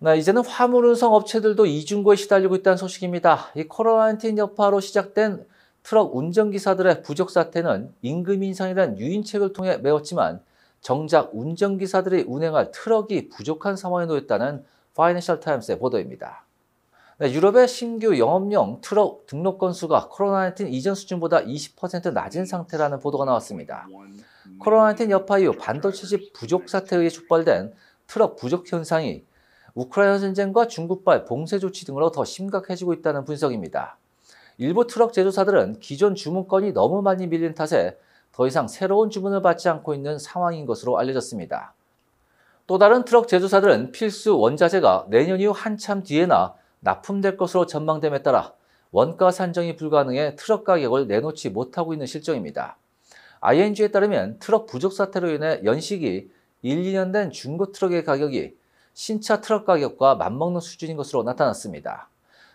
나 이제는 화물운송 업체들도 이중고에 시달리고 있다는 소식입니다. 이 코로나19 여파로 시작된 트럭 운전기사들의 부족 사태는 임금 인상이란 유인책을 통해 메웠지만 정작 운전기사들이 운행할 트럭이 부족한 상황에 놓였다는 파이낸셜 타임스의 보도입니다. 네, 유럽의 신규 영업용 트럭 등록 건수가 코로나19 이전 수준보다 20% 낮은 상태라는 보도가 나왔습니다. 코로나19 여파 이후 반도체집 부족 사태에 의해 촉발된 트럭 부족 현상이 우크라이나 전쟁과 중국발 봉쇄 조치 등으로 더 심각해지고 있다는 분석입니다. 일부 트럭 제조사들은 기존 주문권이 너무 많이 밀린 탓에 더 이상 새로운 주문을 받지 않고 있는 상황인 것으로 알려졌습니다. 또 다른 트럭 제조사들은 필수 원자재가 내년 이후 한참 뒤에나 납품될 것으로 전망됨에 따라 원가 산정이 불가능해 트럭 가격을 내놓지 못하고 있는 실정입니다. ING에 따르면 트럭 부족 사태로 인해 연식이 1, 2년 된 중고 트럭의 가격이 신차 트럭 가격과 맞먹는 수준인 것으로 나타났습니다.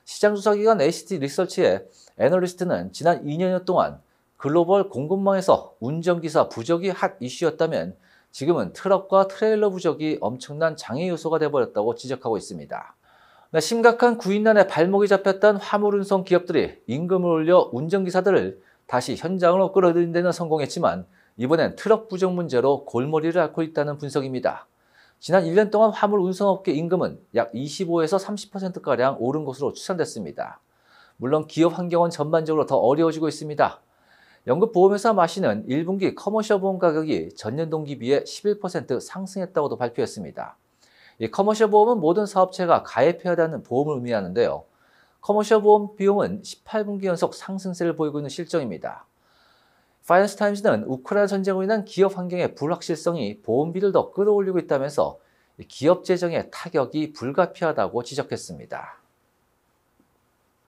시장조사기관 ACT 리서치의 애널리스트는 지난 2년여 동안 글로벌 공급망에서 운전기사 부족이 핫 이슈였다면 지금은 트럭과 트레일러 부족이 엄청난 장애 요소가 되어버렸다고 지적하고 있습니다. 네, 심각한 구인난에 발목이 잡혔던 화물운송 기업들이 임금을 올려 운전기사들을 다시 현장으로 끌어들인 데는 성공했지만 이번엔 트럭 부족 문제로 골머리를 앓고 있다는 분석입니다. 지난 1년 동안 화물 운송업계 임금은 약 25에서 30%가량 오른 것으로 추산됐습니다. 물론 기업 환경은 전반적으로 더 어려워지고 있습니다. 연금보험회사 마시는 1분기 커머셜 보험 가격이 전년 동기 비해 11% 상승했다고도 발표했습니다. 이 커머셜 보험은 모든 사업체가 가입해야 하는 보험을 의미하는데요. 커머셜 보험 비용은 18분기 연속 상승세를 보이고 있는 실정입니다. 파이낸스 타임즈는 우크라이나 전쟁으로 인한 기업 환경의 불확실성이 보험비를 더 끌어올리고 있다면서 기업 재정에 타격이 불가피하다고 지적했습니다.